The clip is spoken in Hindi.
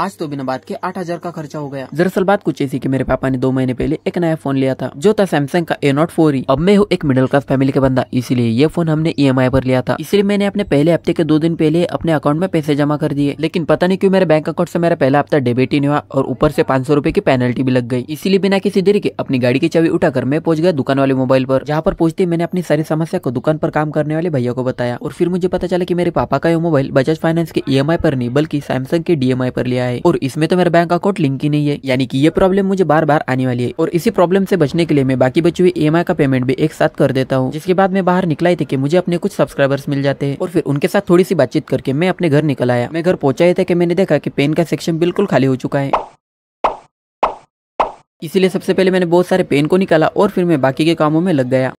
आज तो बिना बात के आठ हजार का खर्चा हो गया दरअसल बात कुछ ऐसी कि मेरे पापा ने दो महीने पहले एक नया फोन लिया था जो था सैमसंग का ए नॉट फोर अब मैं हूँ एक मिडिल क्लास फैमिली का बंदा इसलिए ये फोन हमने ई e पर लिया था इसलिए मैंने अपने पहले हफ्ते के दो दिन पहले अपने अकाउंट में पैसे जमा कर दिए लेकिन पता नहीं क्यों मेरे बैंक अकाउंट से मेरा पहला हफ्ता डेबिट ही नहीं हुआ और ऊपर से पांच सौ की पेनल्टी भी लग गई इसीलिए बिना किसी देरी के अपनी गाड़ी की चाबी उठाकर मैं पहुंच गया दुकान वाले मोबाइल पर जहाँ पर पहुंचते मैंने अपनी सारी समस्या को दुकान पर काम करने वाले भैया को बताया और फिर मुझे पता चला की मेरे पापा का ये मोबाइल बजाज फाइनेंस के ई e पर नहीं बल्कि सैमसंग के डीएमआई पर लिया गया है और इसमें तो मेरा बैंक अकाउंट लिंक ही नहीं है यानी कि ये प्रॉब्लम मुझे बार बार आने वाली है और इसी प्रॉब्लम से बचने के लिए मैं बाकी बची हुई ई का पेमेंट भी एक साथ कर देता हूँ जिसके बाद मैं बाहर निकला थे कि मुझे अपने कुछ सब्सक्राइबर्स मिल जाते हैं और फिर उनके साथ थोड़ी सी बातचीत करके मैं अपने घर निकल आया मैं घर पहुंचा ही था कि मैंने देखा कि पेन का सेक्शन बिल्कुल खाली हो चुका है इसीलिए सबसे पहले मैंने बहुत सारे पेन को निकाला और फिर मैं बाकी के कामों में लग गया